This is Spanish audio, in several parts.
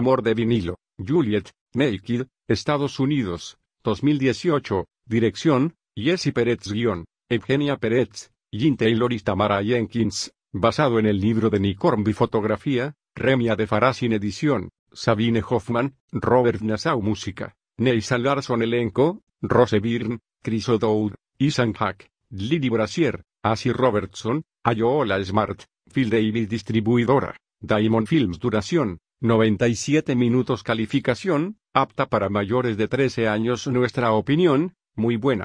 Amor de vinilo, Juliet, Naked, Estados Unidos, 2018, dirección, Jesse Pérez guión, Eugenia Pérez, Jean Taylor y Tamara Jenkins, basado en el libro de Nick Hornby Fotografía, Remia de Farasin Edición, Sabine Hoffman, Robert Nassau Música, Neysa Larson Elenco, Rose Byrne, Chris O'Dowd, Isan Hack, Lily Brasier, Asi Robertson, Ayola Smart, Phil Davis Distribuidora, Diamond Films Duración, 97 minutos calificación, apta para mayores de 13 años nuestra opinión, muy buena.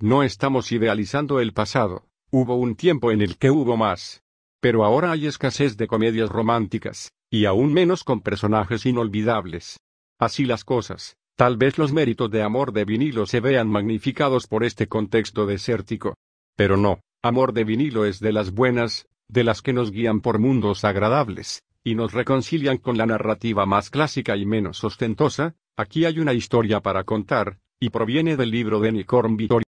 No estamos idealizando el pasado, hubo un tiempo en el que hubo más. Pero ahora hay escasez de comedias románticas, y aún menos con personajes inolvidables. Así las cosas, tal vez los méritos de Amor de vinilo se vean magnificados por este contexto desértico. Pero no, Amor de vinilo es de las buenas, de las que nos guían por mundos agradables, y nos reconcilian con la narrativa más clásica y menos ostentosa, aquí hay una historia para contar, y proviene del libro de Nicorn Vittorio.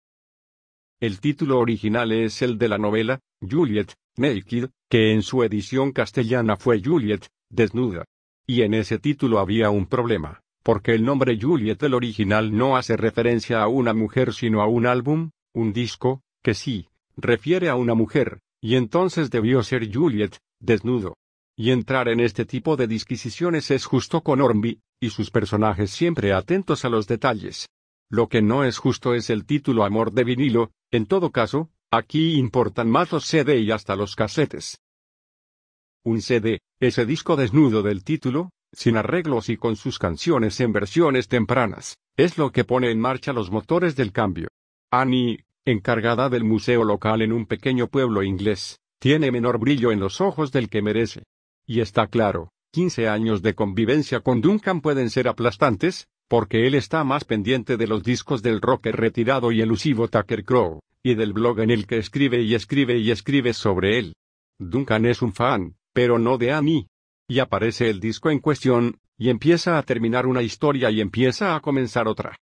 El título original es el de la novela, Juliet, Naked, que en su edición castellana fue Juliet, Desnuda. Y en ese título había un problema, porque el nombre Juliet del original no hace referencia a una mujer sino a un álbum, un disco, que sí, refiere a una mujer, y entonces debió ser Juliet, Desnudo. Y entrar en este tipo de disquisiciones es justo con Ormby, y sus personajes siempre atentos a los detalles. Lo que no es justo es el título Amor de vinilo, en todo caso, aquí importan más los CD y hasta los casetes. Un CD, ese disco desnudo del título, sin arreglos y con sus canciones en versiones tempranas, es lo que pone en marcha los motores del cambio. Annie, encargada del museo local en un pequeño pueblo inglés, tiene menor brillo en los ojos del que merece. Y está claro, 15 años de convivencia con Duncan pueden ser aplastantes, porque él está más pendiente de los discos del rocker retirado y elusivo Tucker Crow, y del blog en el que escribe y escribe y escribe sobre él. Duncan es un fan, pero no de Annie. Y aparece el disco en cuestión, y empieza a terminar una historia y empieza a comenzar otra.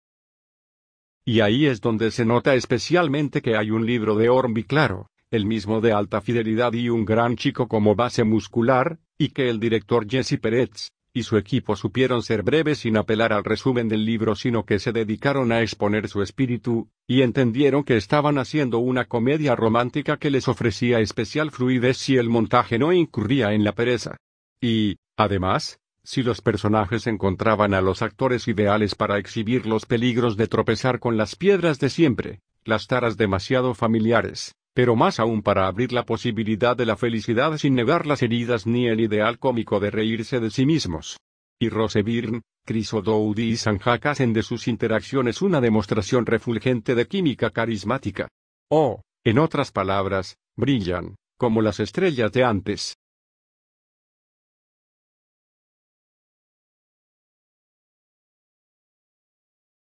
Y ahí es donde se nota especialmente que hay un libro de Ormby claro, el mismo de alta fidelidad y un gran chico como base muscular, y que el director Jesse Peretz, y su equipo supieron ser breves sin apelar al resumen del libro sino que se dedicaron a exponer su espíritu, y entendieron que estaban haciendo una comedia romántica que les ofrecía especial fluidez si el montaje no incurría en la pereza. Y, además, si los personajes encontraban a los actores ideales para exhibir los peligros de tropezar con las piedras de siempre, las taras demasiado familiares, pero más aún para abrir la posibilidad de la felicidad sin negar las heridas ni el ideal cómico de reírse de sí mismos. Y Chris Crisodoudi y Sanjak hacen de sus interacciones una demostración refulgente de química carismática. O, oh, en otras palabras, brillan, como las estrellas de antes.